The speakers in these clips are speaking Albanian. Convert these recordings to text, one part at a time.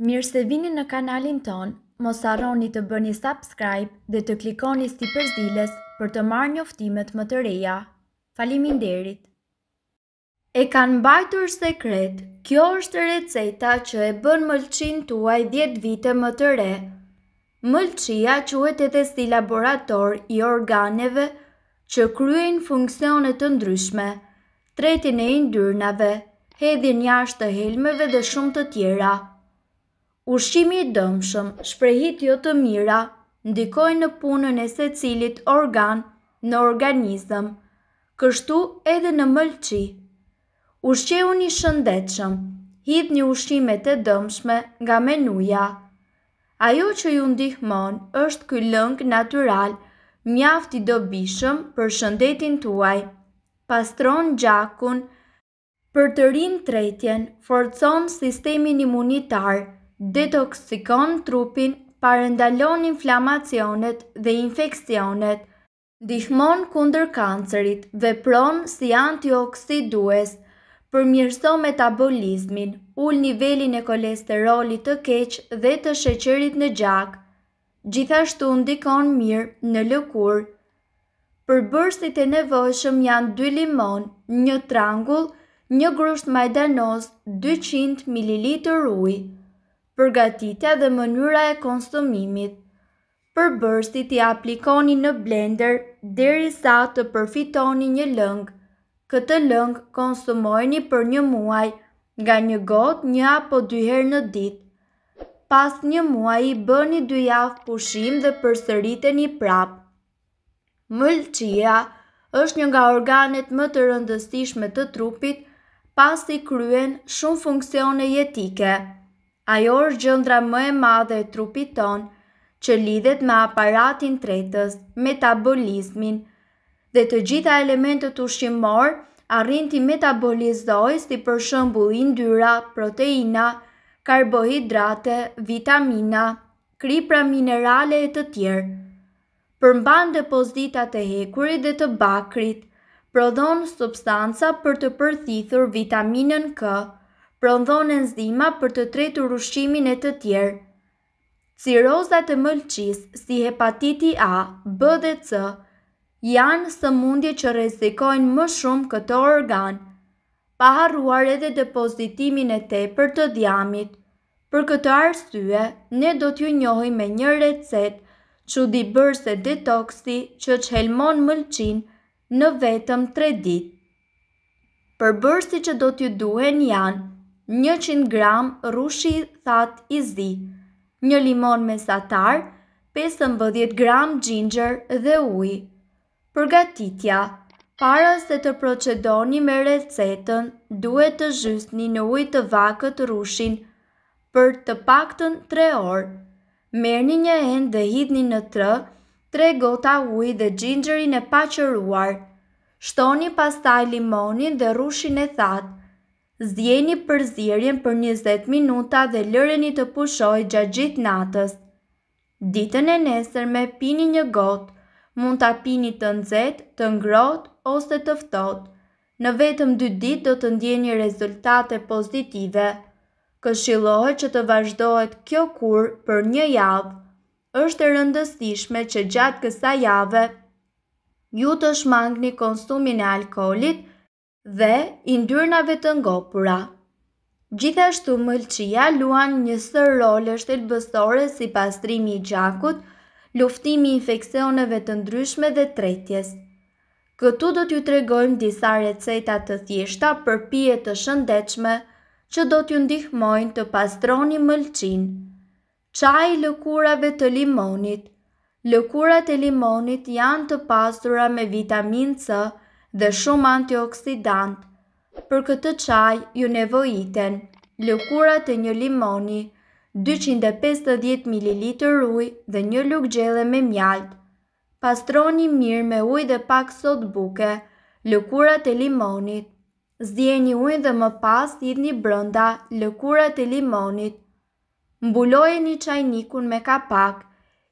Mirë se vini në kanalin ton, mos arroni të bëni subscribe dhe të klikoni si përzdiles për të marrë njoftimet më të reja. Falimin derit! E kanë bajtur sekret, kjo është receta që e bën mëlqin tuaj 10 vite më të re. Mëlqia quet edhe si laborator i organeve që kryen funksionet të ndryshme, tretin e indyrnave, hedhin jashtë të helmeve dhe shumë të tjera. Ushqimi i dëmshëm, shprehit jo të mira, ndikojnë në punën e se cilit organ në organizëm, kështu edhe në mëlqi. Ushqeu një shëndetshëm, hidh një ushqimet e dëmshme nga menuja. Ajo që ju ndihmon është ky lëng natural, mjaft i dobishëm për shëndetin tuaj. Pastron gjakun, për të rinë tretjen, forcon sistemin imunitarë, Detoksikon trupin, parendalon inflamacionet dhe infekcionet, dihmon kunder kancerit dhe pron si antioksidues, përmjërso metabolizmin, ull nivelin e kolesterolit të keqë dhe të sheqerit në gjak, gjithashtu ndikon mirë në lëkur. Për bërësit e nevojshëm janë 2 limon, 1 trangull, 1 grusht majdanos, 200 ml ujë përgatitja dhe mënyra e konsumimit. Përbërësit i aplikoni në blender deri sa të përfitoni një lëngë. Këtë lëngë konsumojni për një muaj nga një gotë një apo dyherë në ditë. Pas një muaj i bëni dy javë pushim dhe përsëriteni prap. Mëlqia është një nga organet më të rëndësishme të trupit pas i kryen shumë funksione jetike ajo është gjëndra më e madhe e trupit ton që lidhet me aparatin tretës, metabolizmin, dhe të gjitha elementet ushqimor arrin të metabolizdoj si për shëmbu indyra, proteina, karbohidrate, vitamina, kripra minerale e të tjerë. Përmban depozitat e hekurit dhe të bakrit, prodhon substanca për të përthithur vitaminën këtë, prondhonen enzima për të tretur ushqimin e të tjerë. Cirozat e mëlqis si hepatiti A, B dhe C janë së mundje që rezikojnë më shumë këto organ, pa harruar edhe depozitimin e te për të djamit. Për këto arsye, ne do t'ju njohi me një recet që di bërse detoksi që që helmon mëlqin në vetëm 3 ditë. Për bërsi që do t'ju duhen janë 100 gram rushi that i zi, një limon me satar, 15 gram ginger dhe uj. Përgatitja Para se të procedoni me recetën, duhet të zhysni në ujë të vakët rushin për të paktën 3 orë. Merni një hend dhe hidhni në tërë tre gota ujë dhe gjingjerin e paqëruar. Shtoni pastaj limonin dhe rushin e thatë zdjeni për për 20 minuta dhe lëreni të pushoj gjatë gjithë natës. Ditën e nesër me pini një gotë, mund të pini të nëzet, të ngrot ose të ftot. Në vetëm 2 dit do të ndjeni rezultate pozitive. Këshilohet që të vazhdohet kjo kur për një javë. është rëndësishme që gjatë kësa jave, ju të shmangni konsumin e alkoholit, dhe indyrnave të ngopura. Gjithashtu mëlqia luan një sër role shtelbësore si pastrimi i gjakut, luftimi infekcioneve të ndryshme dhe tretjes. Këtu do t'ju tregojmë disa receta të thjeshta për pije të shëndechme që do t'ju ndihmojnë të pastroni mëlqin. Qaj lëkurave të limonit Lëkurat e limonit janë të pastura me vitaminë vitamin C, dhe shumë antioksidant. Për këtë qaj ju nevojiten lëkurat e një limoni, 250 ml uj dhe një luk gjele me mjalt. Pastroni mirë me uj dhe pak sot buke, lëkurat e limonit. Zdjeni uj dhe më pas i një brënda lëkurat e limonit. Mbulojeni qajnikun me kapak,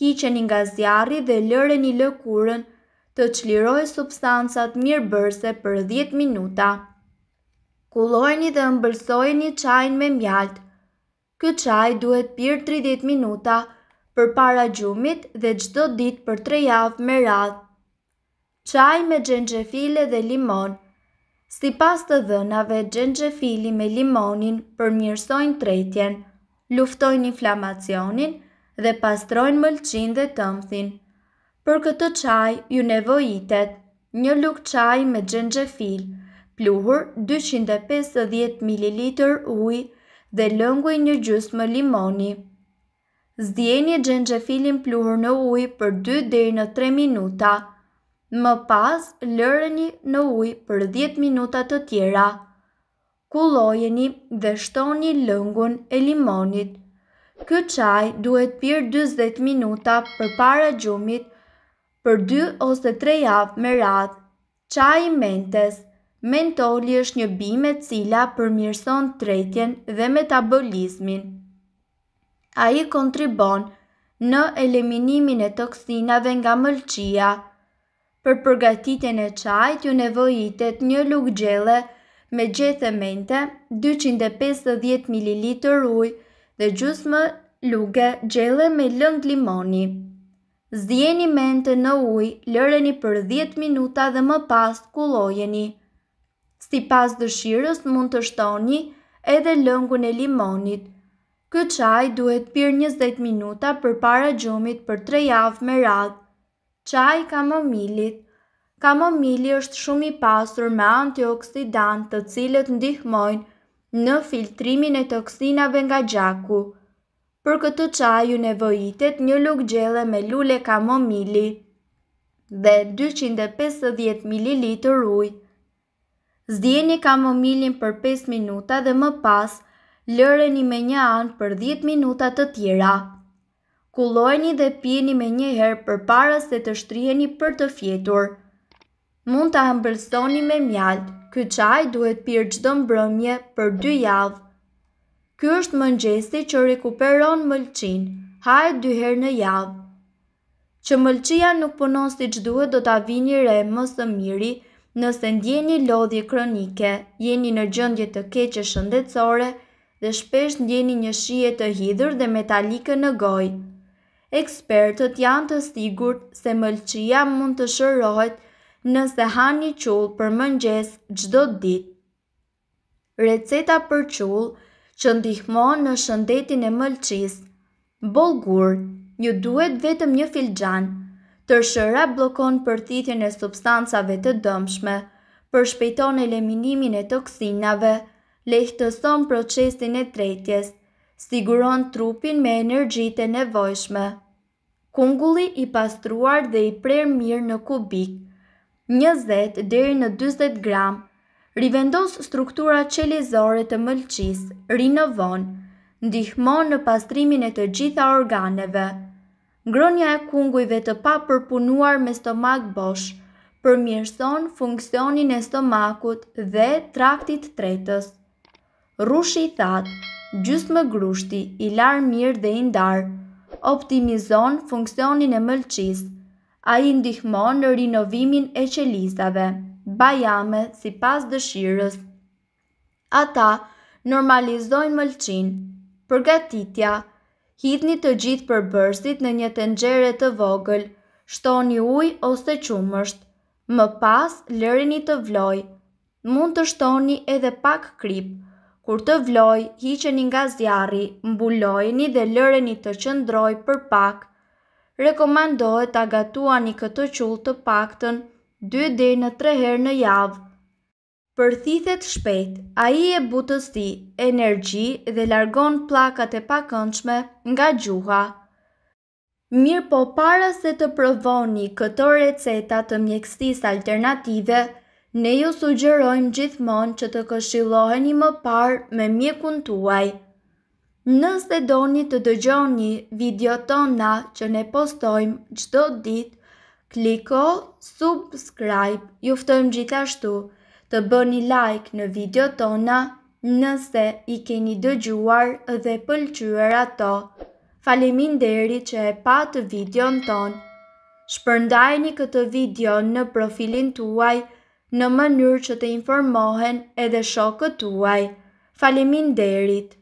hiqeni nga zjarri dhe lëreni lëkurën të qliroj substancat mirë bërse për 10 minuta. Kullojni dhe mbërsojni qajnë me mjaltë. Kë qaj duhet pyrë 30 minuta për para gjumit dhe gjdo dit për 3 javë me radhë. Qaj me gjengjefile dhe limon Si pas të dënave, gjengjefili me limonin për tretjen, luftojnë inflamacionin dhe pastrojnë mëlqin dhe tëmthin. Për këtë qaj ju nevojitet një luk qaj me gjengefil, pluhur 250 ml uj dhe lëngu i një gjysmë limoni. Zdjeni gjengefilin pluhur në uj për 2-3 minuta, më pas lërëni në uj për 10 minuta të tjera. Kulojeni dhe shtoni lëngun e limonit. Këtë qaj duhet pyrë 20 minuta për para gjumit, për 2 ose 3 javë me radhë. Qaj mentes, mentoli është një bime cila për mirëson tretjen dhe metabolizmin. A i kontribon në eliminimin e toksinave nga mëlqia. Për përgatitjen e qaj të nevojitet një lukë gjele me gjethe mente, 250 ml ujë dhe gjusë më lukë gjele me lëngë limoni zdjeni mente në uj, lëreni për 10 minuta dhe më pas kulojeni. Si pas dëshirës mund të shtoni edhe lëngun e limonit. Këtë qaj duhet pyrë 20 minuta për para gjumit për 3 javë me radhë. Qaj kamomilit. Kamomili është shumë i pasur me antioksidant të cilët ndihmojnë në filtrimin e toksinave nga gjaku. Për këtë qaj ju nevojitet një luk gjele me lule kamomili dhe 250 ml uj. Zdjeni kamomilin për 5 minuta dhe më pas, lëreni me një anë për 10 minuta të tjera. Kulojni dhe pjeni me një herë për para se të shtriheni për të fjetur. Mund të hëmbëlsoni me mjaltë, këtë qaj duhet pyrë gjdo mbrëmje për 2 javë. Ky është mëngjesi që rikuperon mëlçin. Haet dy herë në javë. Që mëlçia nuk punon si duhet, do ta vini re më së miri nëse ndjeni lodhje kronike, jeni në gjendje të keqe shëndetësore dhe shpesh ndjeni një shije të hidhur dhe metalike në gojë. Ekspertët janë të sigurt se mëlçia mund të shërohet nëse hani qull për mëngjes çdo ditë. Receta për qull që ndihmon në shëndetin e mëlqis. Bolgur, një duhet vetëm një filxan, tërshëra blokon përthitjen e substancave të dëmshme, përshpejton eliminimin e toksinave, lehtëson procesin e tretjes, siguron trupin me energjit e nevojshme. Kungulli i pastruar dhe i prerë mirë në kubik, 20 deri në 20 gramë, rivendos struktura qelizore të mëlqis, rinovon, ndihmon në pastrimin e të gjitha organeve. Ngronja e kungujve të pa përpunuar me stomak bosh, përmjërson funksionin e stomakut dhe traktit tretës. Rushi i thatë, gjysë më grushti, i larë mirë dhe i optimizon funksionin e mëlqis, a i ndihmon në rinovimin e qelizave bajame si pas dëshirës. Ata normalizojnë mëlqin, përgatitja, hitni të gjithë përbërsit në një tengjere të vogël, shtoni uj ose qumësht, më pas lërini të vloj, mund të shtoni edhe pak krip, kur të vloj, hiqeni nga zjarri, mbulojni dhe lërini të qëndroj për pak, rekomandohet ta gatuani këtë qull të paktën 2 dhe në 3 herë në javë. Përthithet shpejt, a i e butës ti energji dhe largon plakat e pakënçme nga gjuha. Mirë po para se të provoni këto receta të mjekstis alternative, ne ju sugjerojmë gjithmonë që të këshiloheni më parë me mjekun tuaj. Nëse doni të dëgjoni video tona që ne postojmë gjdo ditë kliko subscribe. Juftojmë gjithashtu të bëni like në video tona nëse i keni dëgjuar dhe pëlqyër ato. Falimin deri që e patë video në tonë. Shpërndajni këtë video në profilin tuaj në mënyrë që të informohen edhe shokët tuaj. Falimin derit.